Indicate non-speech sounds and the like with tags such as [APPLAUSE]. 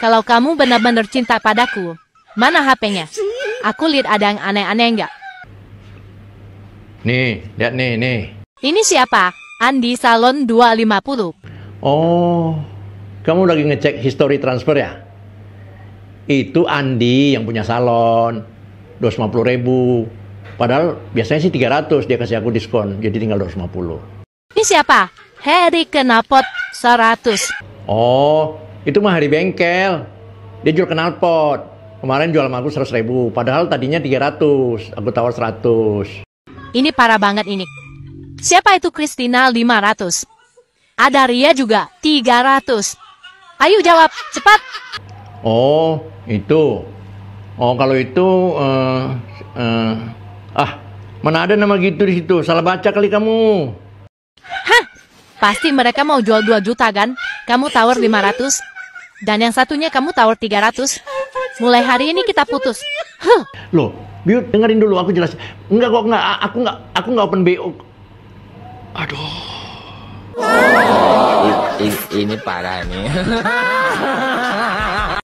Kalau kamu benar-benar cinta padaku, mana HP-nya? Aku lihat ada yang aneh-aneh enggak? Nih, lihat nih, nih. Ini siapa? Andi Salon 250. Oh, kamu lagi ngecek history transfer ya? Itu Andi yang punya salon. 250 ribu. Padahal biasanya sih 300 dia kasih aku diskon, jadi tinggal 250. Ini siapa? Harry Kenapot 100. Oh, itu mah hari bengkel. Dia jual knalpot. Kemarin jual sama aku 100 ribu, padahal tadinya 300, aku tawar 100. Ini parah banget ini. Siapa itu Kristina 500? Ada Ria juga 300. Ayo jawab, cepat. Oh, itu. Oh, kalau itu, uh, uh, ah, mana ada nama gitu di situ? Salah baca kali kamu. Hah, pasti mereka mau jual 2 juta kan? Kamu tawar 500, dan yang satunya kamu tawar 300. Mulai hari ini kita putus. Huh. Loh, Biut, dengerin dulu aku jelas. Enggak kok, enggak. Aku enggak, aku enggak open BO. Aduh. Oh. Ini, ini parah nih. [LAUGHS]